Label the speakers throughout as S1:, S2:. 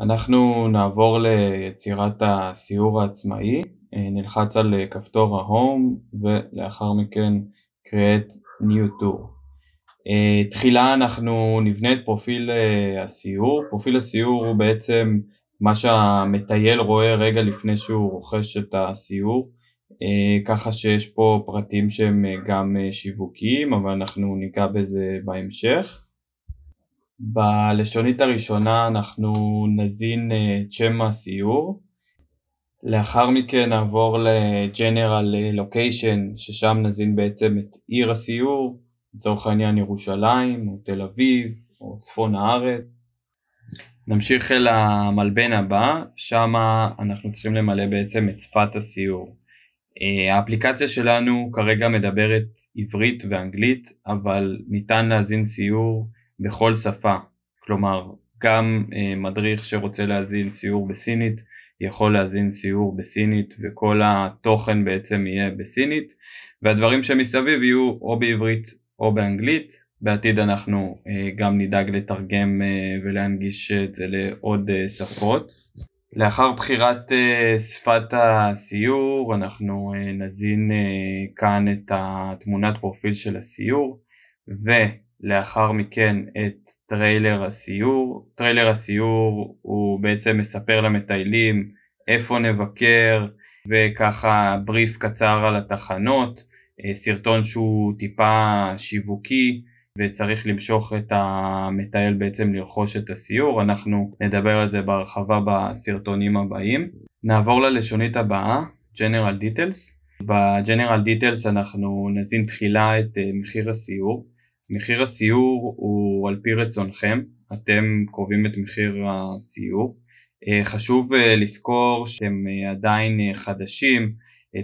S1: אנחנו נעבור ליצירת הסיור העצמאי, אה, נלחץ על אה, כפתור ההום ולאחר מכן create new tour. אה, תחילה אנחנו נבנה את פרופיל הסיור, פרופיל הסיור הוא בעצם מה שהמטייל רואה רגע לפני שהוא רוכש את הסיור, ככה שיש פה פרטים שהם גם שיווקיים אבל אנחנו ניגע בזה בהמשך. בלשונית הראשונה אנחנו נזין אה, שם הסיור, לאחר מכן נעבור לג'נרל לוקיישן, אה, ששם נזין בעצם את עיר הסיור, לצורך העניין ירושלים, או תל אביב, או צפון הארץ. נמשיך אל המלבן הבא, שם אנחנו צריכים למלא בעצם את שפת הסיור. אה, האפליקציה שלנו כרגע מדברת עברית ואנגלית, אבל ניתן להזין סיור בכל שפה, כלומר גם אה, מדריך שרוצה להזין סיור בסינית יכול להזין סיור בסינית וכל התוכן בעצם יהיה בסינית והדברים שמסביב יהיו או בעברית או באנגלית בעתיד אנחנו אה, גם נדאג לתרגם אה, ולהנגיש את זה לעוד שפות. לאחר בחירת שפת הסיור אנחנו נזין כאן את התמונת פרופיל של הסיור ו... לאחר מכן את טריילר הסיור. טריילר הסיור הוא בעצם מספר למטיילים איפה נבקר וככה בריף קצר על התחנות, אה, סרטון שהוא טיפה שיווקי וצריך למשוך את המטייל בעצם לרכוש את הסיור, אנחנו נדבר על זה בהרחבה בסרטונים הבאים. נעבור ללשונית הבאה, General Details. ב-General Details אנחנו נזין תחילה את אה, מחיר הסיור. מחיר הסיור הוא על פי רצונכם, אתם קובעים את מחיר הסיור. אה, חשוב אה, לזכור שהם אה, עדיין חדשים,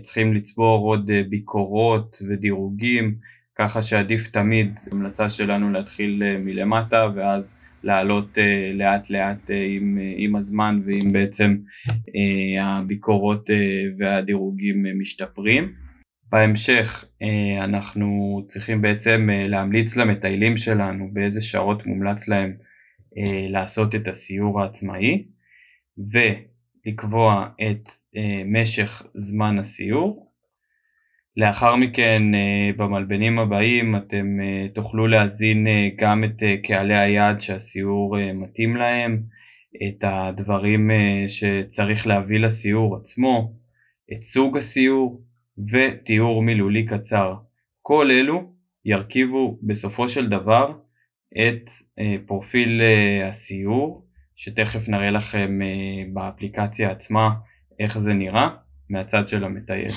S1: צריכים לצבור עוד ביקורות ודירוגים, ככה שעדיף תמיד, המלצה שלנו להתחיל מלמטה ואז לעלות לאט לאט עם, עם הזמן ועם בעצם הביקורות והדירוגים משתפרים. בהמשך אה, אנחנו צריכים בעצם אה, להמליץ למטיילים שלנו באיזה שעות מומלץ להם אה, לעשות את הסיור העצמאי ולקבוע את משך זמן הסיור. לאחר מכן במלבנים הבאים אתם תוכלו להזין גם את קהלי היעד שהסיור מתאים להם, את הדברים שצריך להביא לסיור עצמו, את סוג הסיור ותיאור מילולי קצר. כל אלו ירכיבו בסופו של דבר את אה, פרופיל אה, הסיור, שתכף נראה לכם אה, באפליקציה עצמה איך זה נראה מהצד של המטייל.